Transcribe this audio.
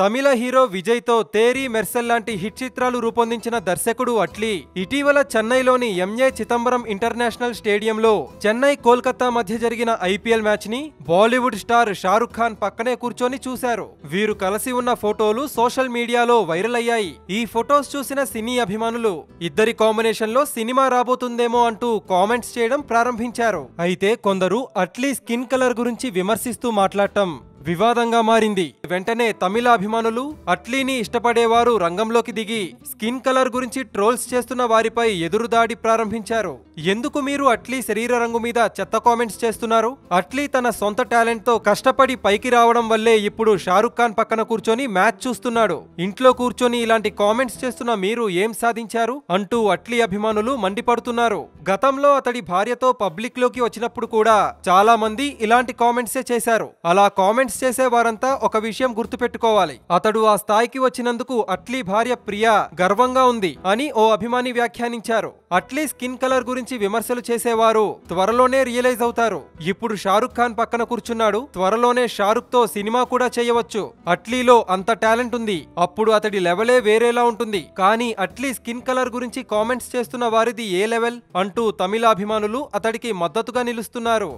తమిళ hero విజయ్తో తేరీ మెర్సెల్ లాంటి hit చిత్రాలు రూపొందించిన దర్శకుడు అట్లీ ఇటీవల చెన్నైలోని ఎంఏ చిదంబరం ఇంటర్నేషనల్ స్టేడియంలో చెన్నై కోల్కతా మధ్య జరిగిన ఐపీఎల్ మ్యాచ్ని బాలీవుడ్ స్టార్ షారుఖ్ ఖాన్ పక్కనే కూర్చొని చూశారు వీరు కలిసి ఉన్న ఫోటోలు సోషల్ మీడియాలో వైరల్ అయ్యాయి ఈ ఫొటోస్ చూసిన సినీ అభిమానులు ఇద్దరి కాంబినేషన్లో సినిమా రాబోతుందేమో అంటూ కామెంట్స్ చేయడం ప్రారంభించారు అయితే కొందరు అట్లీ స్కిన్ కలర్ గురించి విమర్శిస్తూ మాట్లాడటం వివాదంగా మారింది వెంటనే తమిళ అభిమానులు అట్లీని ఇష్టపడేవారు రంగంలోకి దిగి స్కిన్ కలర్ గురించి ట్రోల్స్ చేస్తున్న వారిపై ఎదురుదాడి ప్రారంభించారు ఎందుకు మీరు అట్లీ శరీర రంగు మీద చెత్త కామెంట్స్ చేస్తున్నారు అట్లీ తన సొంత టాలెంట్తో కష్టపడి పైకి రావడం వల్లే ఇప్పుడు షారుఖ్ ఖాన్ పక్కన కూర్చొని మ్యాచ్ చూస్తున్నాడు ఇంట్లో కూర్చొని ఇలాంటి కామెంట్స్ చేస్తున్న మీరు ఏం సాధించారు అంటూ అట్లీ అభిమానులు మండిపడుతున్నారు గతంలో అతడి భార్యతో పబ్లిక్లోకి వచ్చినప్పుడు కూడా చాలా మంది ఇలాంటి కామెంట్సే చేశారు అలా కామెంట్స్ కామెంట్స్ చేసేవారంతా ఒక విషయం గుర్తుపెట్టుకోవాలి అతడు ఆ స్థాయికి వచ్చినందుకు అట్లీ భార్య ప్రియా గర్వంగా ఉంది అని ఓ అభిమాని వ్యాఖ్యానించారు అట్లీ స్కిన్ కలర్ గురించి విమర్శలు చేసేవారు త్వరలోనే రియలైజ్ అవుతారు ఇప్పుడు షారుఖ్ ఖాన్ పక్కన కూర్చున్నాడు త్వరలోనే షారుఖ్ తో సినిమా కూడా చేయవచ్చు అట్లీలో అంత టాలెంట్ ఉంది అప్పుడు అతడి లెవెలే వేరేలా ఉంటుంది కానీ అట్లీ స్కిన్ కలర్ గురించి కామెంట్స్ చేస్తున్న వారిది ఏ లెవెల్ అంటూ తమిళ అభిమానులు అతడికి మద్దతుగా నిలుస్తున్నారు